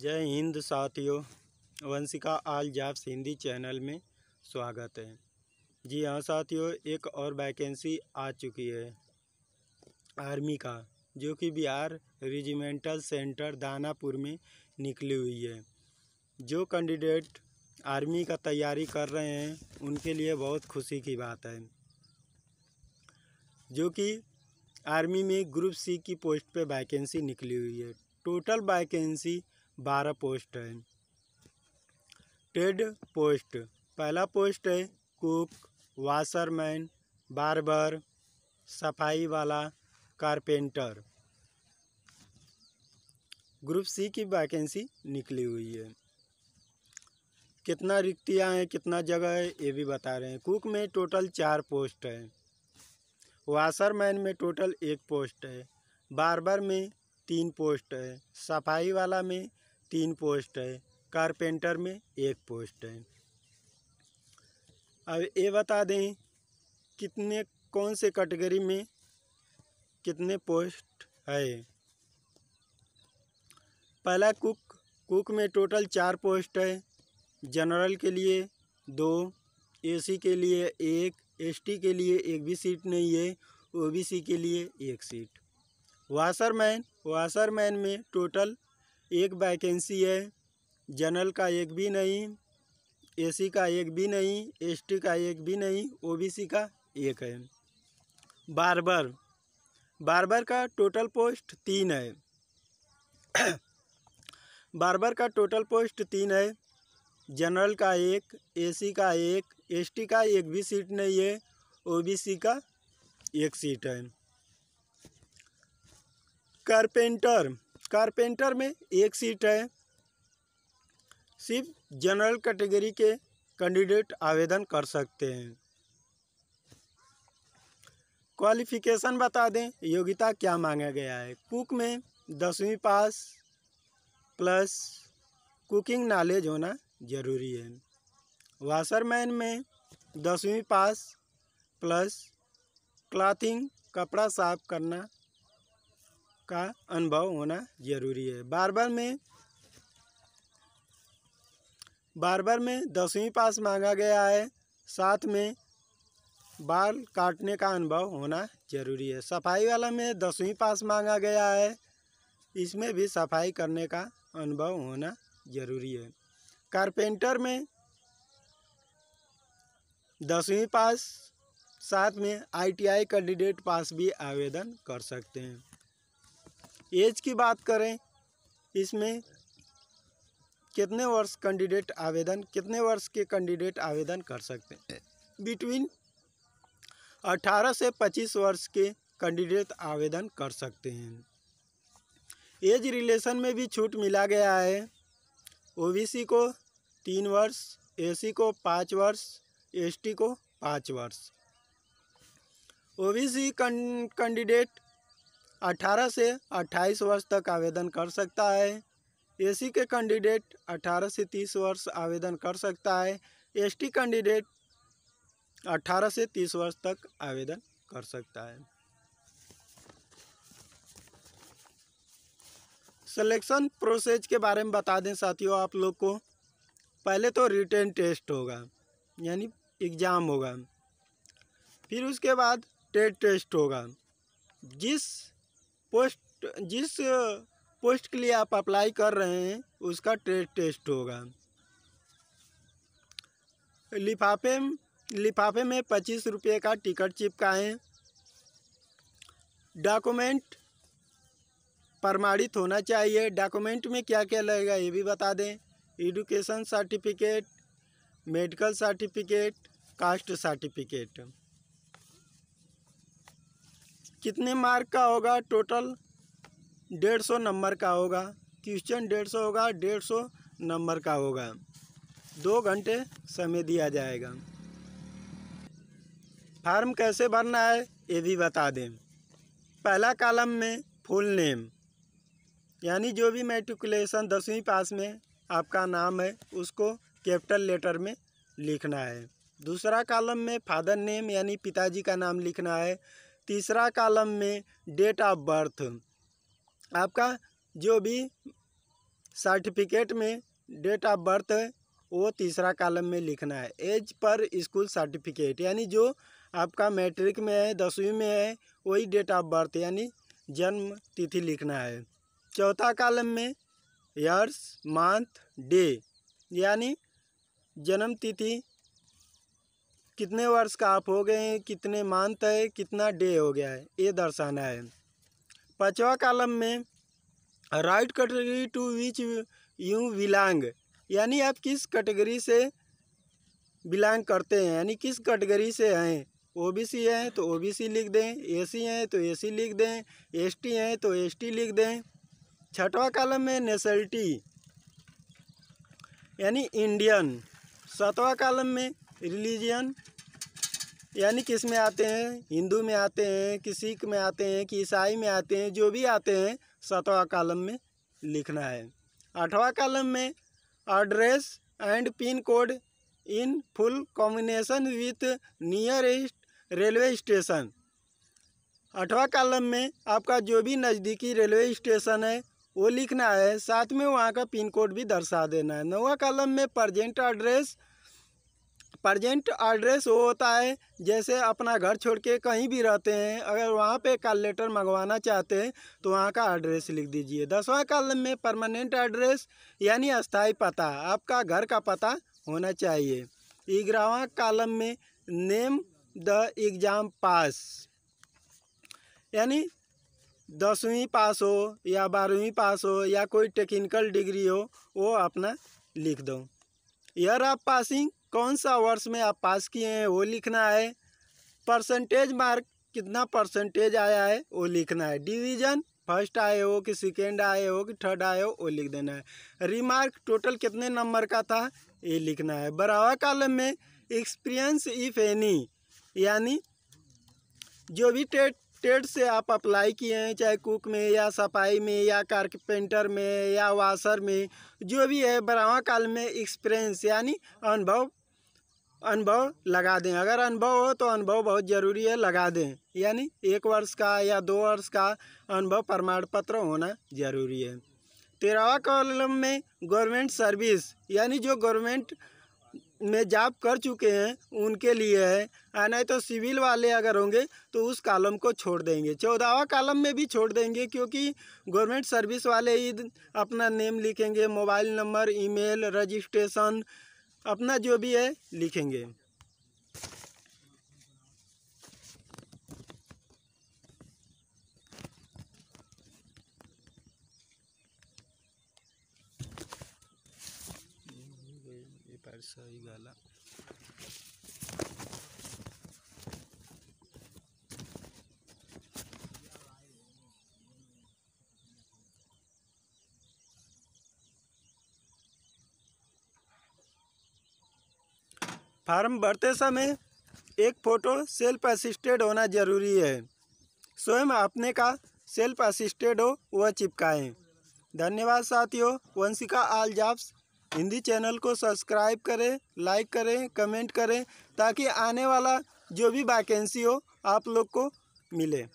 जय हिंद साथियों Vanshika all jobs Hindi channel में स्वागत है जी हाँ साथियों एक और वैकेंसी आ चुकी है आर्मी का जो कि बिहार रेजिमेंटल सेंटर दानापुर में निकली हुई है जो कैंडिडेट आर्मी का तैयारी कर रहे हैं उनके लिए बहुत खुशी की बात है जो कि आर्मी में ग्रुप सी की पोस्ट पे वैकेंसी निकली हुई है टोटल वैकेंसी बारह पोस्ट है टेड पोस्ट पहला पोस्ट है कुक वाशरमैन बारबर सफाई वाला कारपेंटर ग्रुप सी की वैकेंसी निकली हुई है कितना रिक्तियाँ हैं कितना जगह है ये भी बता रहे हैं कुक में टोटल चार पोस्ट है वाशरमैन में टोटल एक पोस्ट है बारबर में तीन पोस्ट है सफाई वाला में तीन पोस्ट है कारपेंटर में एक पोस्ट है अब ये बता दें कितने कौन से कैटेगरी में कितने पोस्ट है पहला कुक कुक में टोटल चार पोस्ट है जनरल के लिए दो एसी के लिए एक एसटी के लिए एक भी सीट नहीं है ओबीसी के लिए एक सीट वाशरमैन वाशरमैन में टोटल एक वैकेंसी है जनरल का एक भी नहीं एसी का एक भी नहीं एसटी का एक भी नहीं ओबीसी का एक है बारबर बारबर का टोटल पोस्ट तीन है बारबर का टोटल पोस्ट तीन है जनरल का एक एसी का एक एसटी का एक भी सीट नहीं है ओबीसी का एक सीट है कारपेंटर कारपेंटर में एक सीट है सिर्फ जनरल कैटेगरी के कैंडिडेट आवेदन कर सकते हैं क्वालिफिकेशन बता दें योग्यता क्या मांगा गया है कुक में दसवीं पास प्लस कुकिंग नॉलेज होना ज़रूरी है वाशरमैन में दसवीं पास प्लस क्लाथिंग कपड़ा साफ करना का अनुभव होना जरूरी है बार बार में बार बार में दसवीं पास मांगा गया है साथ में बाल काटने का अनुभव होना जरूरी है सफाई वाला में दसवीं पास मांगा गया है इसमें भी सफाई करने का अनुभव होना जरूरी है कारपेंटर में दसवीं पास साथ में आईटीआई कैंडिडेट पास भी आवेदन कर सकते हैं एज की बात करें इसमें कितने वर्ष कैंडिडेट आवेदन कितने वर्ष के कैंडिडेट आवेदन कर सकते हैं बिटवीन 18 से 25 वर्ष के कैंडिडेट आवेदन कर सकते हैं एज रिलेशन में भी छूट मिला गया है ओबीसी को तीन वर्ष एसी को पाँच वर्ष एसटी को पाँच वर्ष ओबीसी कैंडिडेट 18 से 28 वर्ष तक आवेदन कर सकता है एसी के कैंडिडेट 18 से 30 वर्ष आवेदन कर सकता है एसटी कैंडिडेट 18 से 30 वर्ष तक आवेदन कर सकता है सिलेक्शन प्रोसेस के बारे में बता दें साथियों आप लोग को पहले तो रिटर्न टेस्ट होगा यानी एग्ज़ाम होगा फिर उसके बाद टेट टेस्ट होगा जिस पोस्ट जिस पोस्ट के लिए आप अप्लाई कर रहे हैं उसका ट्रेड टेस्ट होगा लिफाफे लिफाफे में पच्चीस रुपये का टिकट चिपकाएं डॉक्यूमेंट प्रमाणित होना चाहिए डॉक्यूमेंट में क्या क्या लगेगा ये भी बता दें education certificate medical certificate caste certificate कितने मार्क का होगा टोटल डेढ़ सौ नंबर का होगा क्वेश्चन डेढ़ सौ होगा डेढ़ सौ नंबर का होगा दो घंटे समय दिया जाएगा फार्म कैसे भरना है ये भी बता दें पहला कालम में फुल नेम यानी जो भी मेट्रिकुलेशन दसवीं पास में आपका नाम है उसको कैपिटल लेटर में लिखना है दूसरा कालम में फादर नेम यानी पिताजी का नाम लिखना है तीसरा कॉलम में डेट ऑफ बर्थ आपका जो भी सर्टिफिकेट में डेट ऑफ बर्थ है वो तीसरा कॉलम में लिखना है एज पर स्कूल सर्टिफिकेट यानी जो आपका मैट्रिक में है दसवीं में है वही डेट ऑफ बर्थ यानी जन्म तिथि लिखना है चौथा कॉलम में ईयर्स मंथ डे यानी जन्म तिथि कितने वर्ष का आप हो गए हैं कितने मांत है कितना डे हो गया है ये दर्शाना है पाँचवा कालम में write category to which you belong यानी आप किस कैटेगरी से बिलोंग करते हैं यानी किस कैटेगरी से हैं ओबीसी हैं तो ओबीसी लिख दें एसी हैं तो एसी लिख दें एसटी हैं तो एसटी लिख दें छठवा कालम में नेशनलिटी यानी इंडियन सातवा कालम में रिलीजन यानी किस में आते हैं हिंदू में आते हैं कि सिख में आते हैं कि ईसाई में आते हैं जो भी आते हैं सातवा कॉलम में लिखना है आठवां कॉलम में address and pin code in full combination with nearest railway station आठवा कॉलम में आपका जो भी नज़दीकी रेलवे स्टेशन है वो लिखना है साथ में वहाँ का पिन कोड भी दर्शा देना है नौवा कॉलम में प्रजेंट एड्रेस प्रजेंट एड्रेस वो होता है जैसे अपना घर छोड़ के कहीं भी रहते हैं अगर वहाँ पे कॉल लेटर मंगवाना चाहते हैं तो वहाँ का एड्रेस लिख दीजिए दसवां कॉलम में परमानेंट एड्रेस यानी अस्थाई पता आपका घर का पता होना चाहिए ग्यारहवा कॉलम में नेम द एग्ज़ाम पास यानी दसवीं पास हो या बारहवीं पास हो या कोई टेक्निकल डिग्री हो वो अपना लिख दो यार आप पासिंग कौन सा वर्ष में आप पास किए हैं वो लिखना है परसेंटेज मार्क कितना परसेंटेज आया है वो लिखना है डिवीजन फर्स्ट आए हो कि सेकेंड आए हो कि थर्ड आए हो वो लिख देना है रिमार्क टोटल कितने नंबर का था ये लिखना है बराबर कालम में एक्सपीरियंस इफ़ एनी यानी जो भी टेट स्टेट से आप अप्लाई किए हैं चाहे कुक में या सफाई में या कारपेंटर में या वाशर में जो भी है बरहवा काल में एक्सपीरियंस यानी अनुभव अनुभव लगा दें अगर अनुभव हो तो अनुभव बहुत ज़रूरी है लगा दें यानी एक वर्ष का या दो वर्ष का अनुभव प्रमाण पत्र होना ज़रूरी है तेरहवा कॉलम में गवर्नमेंट सर्विस यानी जो गवर्नमेंट में जाप कर चुके हैं उनके लिए है नहीं तो सिविल वाले अगर होंगे तो उस कॉलम को छोड़ देंगे चौदहवा कॉलम में भी छोड़ देंगे क्योंकि गवर्नमेंट सर्विस वाले ही अपना नेम लिखेंगे मोबाइल नंबर ईमेल रजिस्ट्रेशन अपना जो भी है लिखेंगे सही गल फार्म भरते समय एक फ़ोटो सेल्फ असिस्टेड होना ज़रूरी है स्वयं अपने का सेल्फ असिस्टेड हो वह चिपकाएं धन्यवाद साथियों Vanshika all jobs Hindi channel को सब्सक्राइब करें लाइक करें कमेंट करें ताकि आने वाला जो भी वैकेंसी हो आप लोग को मिले